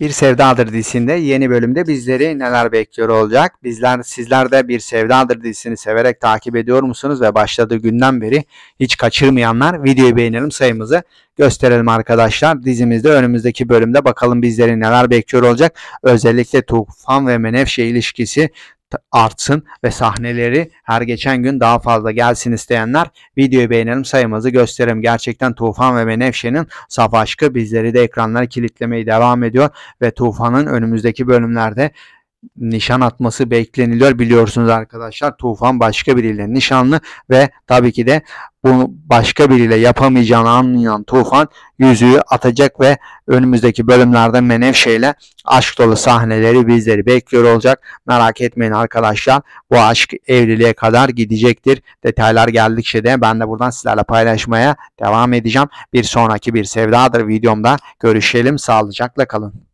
Bir Sevdadır dizisinde yeni bölümde bizleri neler bekliyor olacak? Bizler sizler de Bir Sevdadır dizisini severek takip ediyor musunuz ve başladığı günden beri hiç kaçırmayanlar videoyu beğenelim sayımızı gösterelim arkadaşlar. Dizimizde önümüzdeki bölümde bakalım bizleri neler bekliyor olacak. Özellikle Tufan ve Menevşe ilişkisi artsın ve sahneleri her geçen gün daha fazla gelsin isteyenler videoyu beğenelim sayımızı gösterelim. Gerçekten Tufan ve Menevşe'nin saf aşkı bizleri de ekranlara kilitlemeyi devam ediyor ve Tufan'ın önümüzdeki bölümlerde nişan atması bekleniliyor biliyorsunuz arkadaşlar. Tufan başka biriyle nişanlı ve tabii ki de bunu başka biriyle yapamayacağını anlayan Tufan yüzüğü atacak ve önümüzdeki bölümlerde Menevşe ile aşk dolu sahneleri bizleri bekliyor olacak. Merak etmeyin arkadaşlar bu aşk evliliğe kadar gidecektir. Detaylar geldikçe de ben de buradan sizlerle paylaşmaya devam edeceğim. Bir sonraki bir sevdadır videomda görüşelim sağlıcakla kalın.